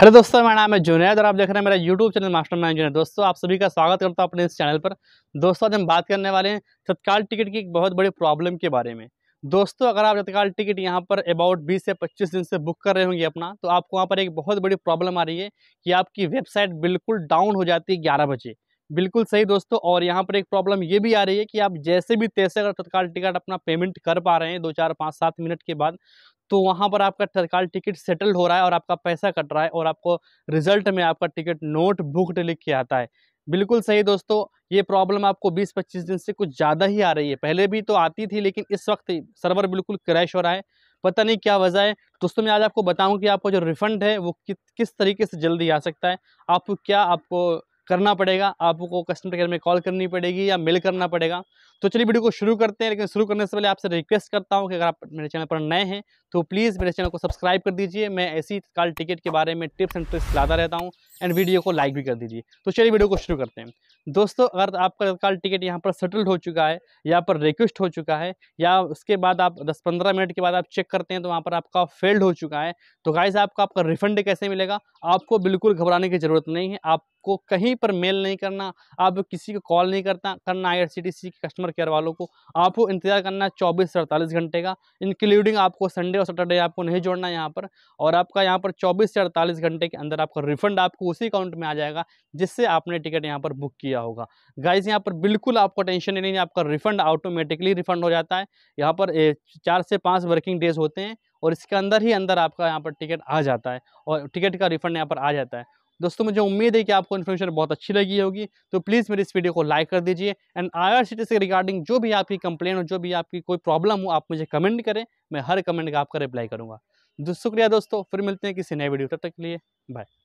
hello दोस्तों मेरा नाम है जुनेद और आप देख रहे हैं मेरा YouTube channel master mind Junaid दोस्तों आप सभी का स्वागत करता हूँ अपने इस चैनल पर दोस्तों आज हम बात करने वाले हैं तत्काल टिकट की एक बहुत बड़ी प्रॉब्लम के बारे में दोस्तों अगर आप तत्काल टिकट यहाँ पर अबाउट 20 से 25 दिन से बुक कर रहे होंगे अपना तो आपको वहाँ पर एक बहुत बड़ी प्रॉब्लम आ रही है कि आपकी वेबसाइट बिल्कुल डाउन हो जाती है ग्यारह बजे बिल्कुल सही दोस्तों और यहाँ पर एक प्रॉब्लम ये भी आ रही है कि आप जैसे भी तैसे अगर तत्काल टिकट अपना पेमेंट कर पा रहे हैं दो चार पाँच सात मिनट के बाद तो वहाँ पर आपका तत्काल टिकट सेटल हो रहा है और आपका पैसा कट रहा है और आपको रिजल्ट में आपका टिकट नोट बुकड लिख के आता है बिल्कुल सही दोस्तों ये प्रॉब्लम आपको 20-25 दिन से कुछ ज़्यादा ही आ रही है पहले भी तो आती थी लेकिन इस वक्त सर्वर बिल्कुल क्रैश हो रहा है पता नहीं क्या वजह है दोस्तों मैं आज आपको बताऊं कि आपको जो रिफ़ंड है वो कि, किस तरीके से जल्दी आ सकता है आपको क्या आपको करना पड़ेगा आपको कस्टमर केयर में कॉल करनी पड़ेगी या मेल करना पड़ेगा तो चलिए वीडियो को शुरू करते हैं लेकिन शुरू करने से पहले आपसे रिक्वेस्ट करता हूँ कि अगर आप मेरे चैनल पर नए हैं तो प्लीज़ मेरे चैनल को सब्सक्राइब कर दीजिए मैं ऐसी कल टिकट के बारे में टिप्स एंड ट्रिक्स लाता रहता हूँ एंड वीडियो को लाइक भी कर दीजिए तो चलिए वीडियो को शुरू करते हैं दोस्तों अगर आपका तत्काल टिकट यहाँ पर सेटल्ड हो चुका है यहाँ पर रिक्वेस्ट हो चुका है या उसके बाद आप दस पंद्रह मिनट के बाद आप चेक करते हैं तो वहाँ पर आपका फेल्ड हो चुका है तो गाइज आपको आपका रिफंड कैसे मिलेगा आपको बिल्कुल घबराने की ज़रूरत नहीं है आप को कहीं पर मेल नहीं करना आप किसी को कॉल नहीं करना करना आई के कस्टमर केयर वालों को आपको इंतज़ार करना है चौबीस से अड़तालीस घंटे का इंक्लूडिंग आपको संडे और सैटरडे आपको नहीं जोड़ना यहाँ पर और आपका यहाँ पर चौबीस से अड़तालीस घंटे के अंदर आपका रिफंड आपको उसी अकाउंट में आ जाएगा जिससे आपने टिकट यहाँ पर बुक किया होगा गाइज यहाँ पर बिल्कुल आपको टेंशन नहीं है आपका रिफंड ऑटोमेटिकली रिफंड हो जाता है यहाँ पर चार से पाँच वर्किंग डेज होते हैं और इसके अंदर ही अंदर आपका यहाँ पर टिकट आ जाता है और टिकट का रिफंड यहाँ पर आ जाता है दोस्तों मुझे उम्मीद है कि आपको इन्फॉर्मेशन बहुत अच्छी लगी होगी तो प्लीज़ मेरी इस वीडियो को लाइक कर दीजिए एंड आई से रिगार्डिंग जो भी आपकी कंप्लेन हो जो भी आपकी कोई प्रॉब्लम हो आप मुझे कमेंट करें मैं हर कमेंट का आपका रिप्लाई करूँगा शुक्रिया दोस्तों फिर मिलते हैं किसी नए वीडियो तब तक के लिए बाय